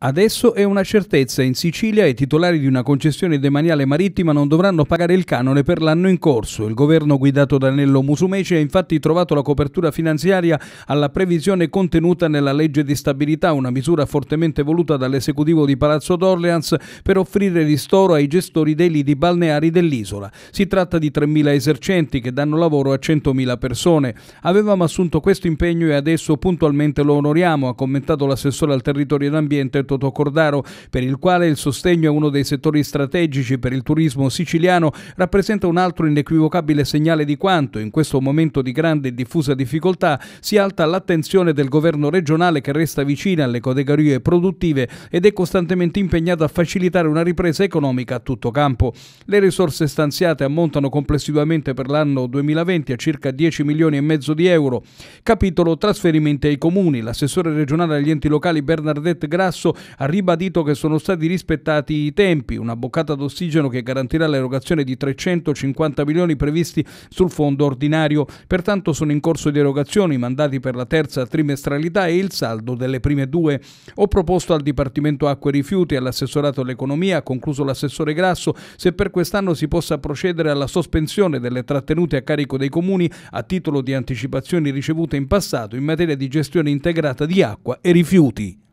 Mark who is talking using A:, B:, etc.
A: Adesso è una certezza, in Sicilia i titolari di una concessione demaniale marittima non dovranno pagare il canone per l'anno in corso. Il governo guidato da Nello Musumeci ha infatti trovato la copertura finanziaria alla previsione contenuta nella legge di stabilità, una misura fortemente voluta dall'esecutivo di Palazzo d'Orleans per offrire ristoro ai gestori dei lidi balneari dell'isola. Si tratta di 3.000 esercenti che danno lavoro a 100.000 persone. Avevamo assunto questo impegno e adesso puntualmente lo onoriamo, ha commentato l'assessore al territorio ed ambiente Totò Cordaro, per il quale il sostegno a uno dei settori strategici per il turismo siciliano rappresenta un altro inequivocabile segnale di quanto, in questo momento di grande e diffusa difficoltà, si alta l'attenzione del governo regionale che resta vicina alle categorie produttive ed è costantemente impegnato a facilitare una ripresa economica a tutto campo. Le risorse stanziate ammontano complessivamente per l'anno 2020 a circa 10 milioni e mezzo di euro. Capitolo trasferimenti ai comuni. L'assessore regionale agli enti locali Bernardette Grasso ha ribadito che sono stati rispettati i tempi, una boccata d'ossigeno che garantirà l'erogazione di 350 milioni previsti sul fondo ordinario. Pertanto sono in corso di erogazione i mandati per la terza trimestralità e il saldo delle prime due. Ho proposto al Dipartimento Acque e Rifiuti e all'assessorato all'economia, ha concluso l'assessore Grasso, se per quest'anno si possa procedere alla sospensione delle trattenute a carico dei comuni a titolo di anticipazioni ricevute in passato in materia di gestione integrata di acqua e rifiuti.